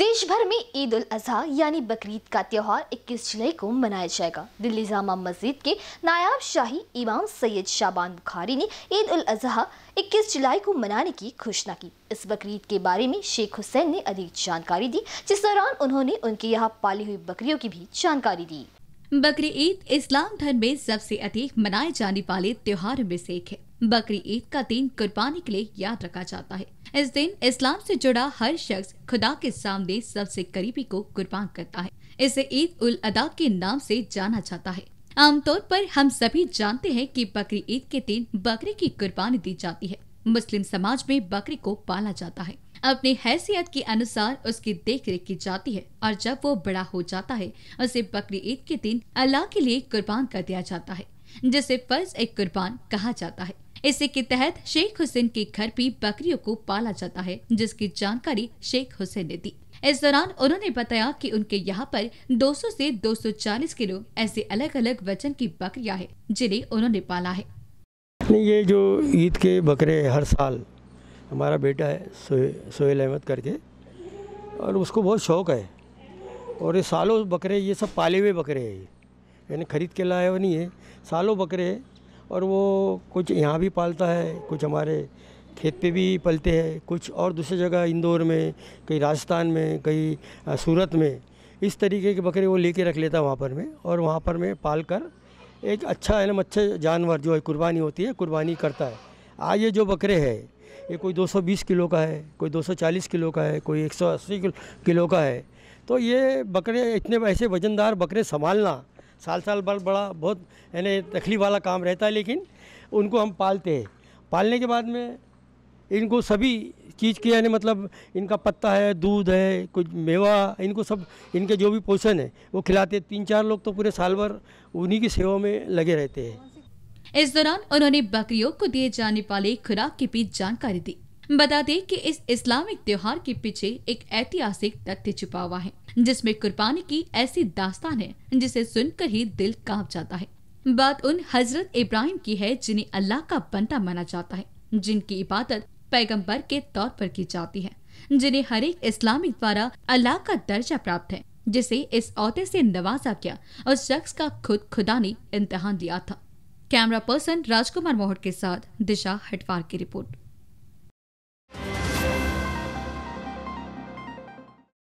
देश भर में ईद उल अजहा यानी बकरीद का त्यौहार 21 जुलाई को मनाया जाएगा दिल्ली जामा मस्जिद के नायाब शाही इमाम सैयद शाबान बुखारी ने ईद उल अजहा 21 जुलाई को मनाने की घोषणा की इस बकरीद के बारे में शेख हुसैन ने अधिक जानकारी दी जिस दौरान उन्होंने उनके यहाँ पाली हुई बकरियों की भी जानकारी दी बकरी ईद इस्लाम धर्म में सबसे अधिक मनाए जाने वाले त्योहार में से एक है बकरी ईद का दिन कुर्बानी के लिए याद रखा जाता है इस दिन इस्लाम से जुड़ा हर शख्स खुदा के सामने सबसे करीबी को कुर्बान करता है इसे ईद उल अदा के नाम से जाना जाता है आमतौर पर हम सभी जानते हैं कि बकरी ईद के दिन बकरी की कुर्बानी दी जाती है मुस्लिम समाज में बकरी को पाला जाता है अपनी हैसियत के अनुसार उसकी देख रेख की जाती है और जब वो बड़ा हो जाता है उसे बकरी ईद के दिन अल्लाह के लिए कुर्बान कर दिया जाता है जिसे फर्ज एक कुर्बान कहा जाता है इसी के तहत शेख हुसैन के घर भी बकरियों को पाला जाता है जिसकी जानकारी शेख हुसैन ने दी इस दौरान उन्होंने बताया कि उनके यहाँ पर 200 से 240 किलो ऐसे अलग अलग वजन की बकरिया हैं जिन्हें उन्होंने पाला है ये जो ईद के बकरे हर साल हमारा बेटा है सोहेल अहमद करके और उसको बहुत शौक है और ये सालों बकरे ये सब पाले हुए बकरे हैं यानी खरीद के लाए हुए नहीं है सालों बकरे और वो कुछ यहाँ भी पालता है कुछ हमारे खेत पे भी पलते हैं कुछ और दूसरी जगह इंदौर में कहीं राजस्थान में कहीं सूरत में इस तरीके के बकरे वो लेके रख लेता है वहाँ पर मैं और वहाँ पर मैं पाल कर एक अच्छा एलम अच्छे जानवर जो है कुर्बानी होती है कुर्बानी करता है आज ये जो बकरे है ये कोई 220 किलो का है कोई 240 किलो का है कोई 180 किलो का है तो ये बकरे इतने ऐसे वजनदार बकरे संभालना साल साल बाद बड़ा बहुत यानी तकलीफ वाला काम रहता है लेकिन उनको हम पालते हैं पालने के बाद में इनको सभी चीज़ के यानी मतलब इनका पत्ता है दूध है कुछ मेवा इनको सब इनके जो भी पोषण है वो खिलाते हैं तीन चार लोग तो पूरे साल भर उन्हीं की सेवा में लगे रहते हैं इस दौरान उन्होंने बकरियों को दिए जाने वाले खुराक के बीच जानकारी दी बता दें कि इस इस्लामिक त्योहार के पीछे एक ऐतिहासिक तथ्य छुपा हुआ है जिसमें कुर्बानी की ऐसी दास्तान है जिसे सुनकर ही दिल कांप जाता है बात उन हजरत इब्राहिम की है जिन्हें अल्लाह का बंदा माना जाता है जिनकी इबादत पैगंबर के तौर पर की जाती है जिन्हें हर एक इस्लामिक द्वारा अल्लाह का दर्जा प्राप्त है जिसे इस औहदे से नवाजा गया और शख्स का खुद खुदा ने इम्तहान दिया था कैमरा पर्सन राजकुमार मोहर के साथ दिशा हटवार की रिपोर्ट